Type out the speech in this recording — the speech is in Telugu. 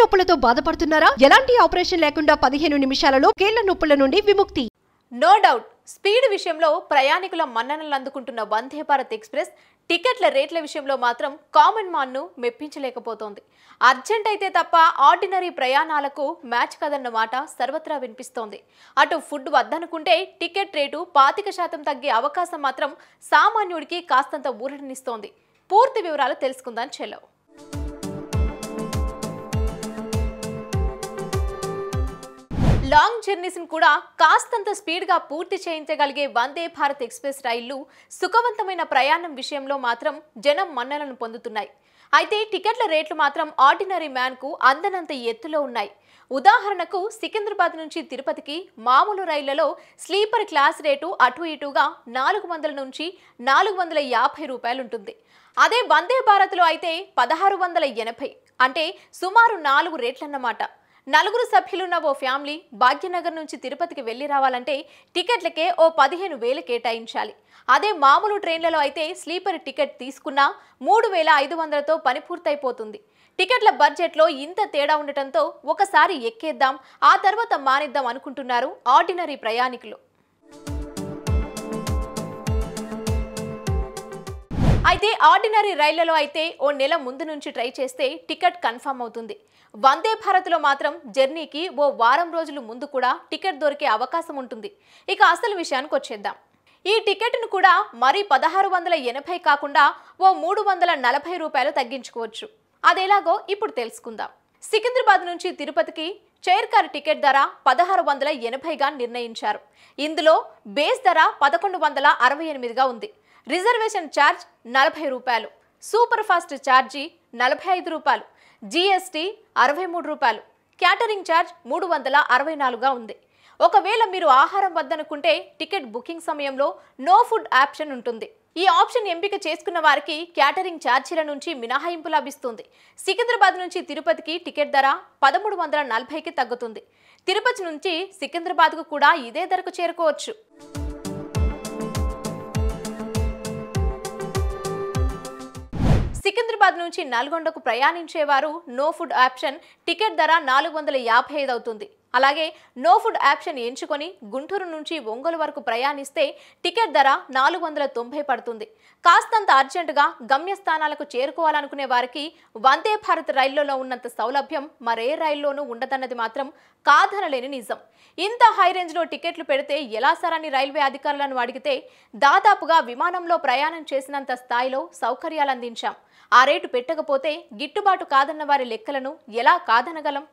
నొప్పులతో బాధపడుతున్నారా ఎలాంటి ఆపరేషన్ లేకుండా పదిహేను నిమిషాలలో కీళ్ల నొప్పుల నుండి విముక్తి నో డౌట్ స్పీడ్ విషయంలో ప్రయాణికుల మన్ననలు అందుకుంటున్న వందే భారత్ ఎక్స్ప్రెస్ టికెట్ల రేట్ల విషయంలో మాత్రం కామన్ మాన్ను మెప్పించలేకపోతోంది అర్జెంట్ అయితే తప్ప ఆర్డినరీ ప్రయాణాలకు మ్యాచ్ కదన్న మాట సర్వత్రా వినిపిస్తోంది అటు ఫుడ్ వద్దనుకుంటే టికెట్ రేటు పాతిక శాతం తగ్గే అవకాశం మాత్రం సామాన్యుడికి కాస్తంత ఊరటనిస్తోంది పూర్తి వివరాలు తెలుసుకుందాం చెల్లవు లాంగ్ జర్నీస్ని కూడా కాస్తంత స్పీడ్గా పూర్తి చేయించగలిగే వందే భారత్ ఎక్స్ప్రెస్ రైళ్లు సుఖవంతమైన ప్రయాణం విషయంలో మాత్రం జనం మన్నలను పొందుతున్నాయి అయితే టికెట్ల రేట్లు మాత్రం ఆర్డినరీ మ్యాన్కు అందనంత ఎత్తులో ఉన్నాయి ఉదాహరణకు సికింద్రాబాద్ నుంచి తిరుపతికి మామూలు రైళ్లలో స్లీపర్ క్లాస్ రేటు అటు ఇటుగా నాలుగు వందల నుంచి నాలుగు వందల యాభై రూపాయలు ఉంటుంది అదే వందే భారత్లో అయితే పదహారు వందల ఎనభై అంటే సుమారు నాలుగు రేట్లన్నమాట నలుగురు సభ్యులున్న ఓ ఫ్యామిలీ భాగ్యనగర్ నుంచి తిరుపతికి వెళ్లి రావాలంటే టికెట్లకే ఓ పదిహేను వేలు కేటాయించాలి అదే మామూలు ట్రైన్లలో అయితే స్లీపర్ టికెట్ తీసుకున్నా మూడు వేల ఐదు వందలతో పని పూర్తయిపోతుంది టికెట్ల బడ్జెట్లో ఇంత తేడా ఉండటంతో ఒకసారి ఎక్కేద్దాం ఆ తర్వాత మానేద్దాం అనుకుంటున్నారు ఆర్డినరీ ప్రయాణికులు అయితే ఆర్డినరీ రైళ్లలో అయితే ఓ నెల ముందు నుంచి ట్రై చేస్తే టికెట్ కన్ఫర్మ్ అవుతుంది వందే భారత్లో మాత్రం జర్నీకి ఓ వారం రోజులు ముందు కూడా టికెట్ దొరికే అవకాశం ఉంటుంది ఇక అసలు విషయానికి వచ్చేద్దాం ఈ టికెట్ను కూడా మరీ పదహారు వందల ఎనభై కాకుండా ఓ మూడు వందల నలభై రూపాయలు తగ్గించుకోవచ్చు అదేలాగో ఇప్పుడు తెలుసుకుందాం సికింద్రాబాద్ నుంచి తిరుపతికి చైర్ కార్ టికెట్ ధర పదహారు వందల ఎనభైగా నిర్ణయించారు ఇందులో బేస్ ధర పదకొండు వందల అరవై ఎనిమిదిగా ఉంది రిజర్వేషన్ ఛార్జ్ నలభై రూపాయలు సూపర్ ఫాస్ట్ ఛార్జీ నలభై ఐదు రూపాయలు జిఎస్టీ అరవై మూడు రూపాయలు క్యాటరింగ్ ఛార్జ్ మూడు వందల అరవై నాలుగుగా ఉంది ఒకవేళ మీరు ఆహారం వద్దనుకుంటే టికెట్ బుకింగ్ సమయంలో నో ఫుడ్ ఆప్షన్ ఉంటుంది ఈ ఆప్షన్ ఎంపిక చేసుకున్న వారికి క్యాటరింగ్ ఛార్జీల నుంచి మినహాయింపు లభిస్తుంది సికింద్రాబాద్ నుంచి తిరుపతికి టికెట్ ధర పదమూడు వందల నలభైకి తగ్గుతుంది తిరుపతి నుంచి సికింద్రాబాద్కు కూడా ఇదే ధరకు చేరుకోవచ్చు సికింద్రాబాద్ నుంచి నల్గొండకు ప్రయాణించేవారు నో ఫుడ్ ఆప్షన్ టికెట్ ధర నాలుగు వందల యాభై ఐదు అవుతుంది అలాగే నో ఫుడ్ యాప్షన్ ఎంచుకొని గుంటూరు నుంచి ఒంగోలు వరకు ప్రయాణిస్తే టికెట్ ధర నాలుగు వందల తొంభై పడుతుంది కాస్తంత అర్జెంటుగా గమ్యస్థానాలకు చేరుకోవాలనుకునే వారికి వందే భారత్ రైళ్లలో ఉన్నంత సౌలభ్యం మరే రైల్లోనూ ఉండదన్నది మాత్రం కాదనలేని నిజం ఇంత హై రేంజ్లో టికెట్లు పెడితే ఎలా సరని రైల్వే అధికారులను అడిగితే దాదాపుగా విమానంలో ప్రయాణం చేసినంత స్థాయిలో సౌకర్యాలు అందించాం ఆ రేటు పెట్టకపోతే గిట్టుబాటు కాదన్న వారి లెక్కలను ఎలా కాదనగలం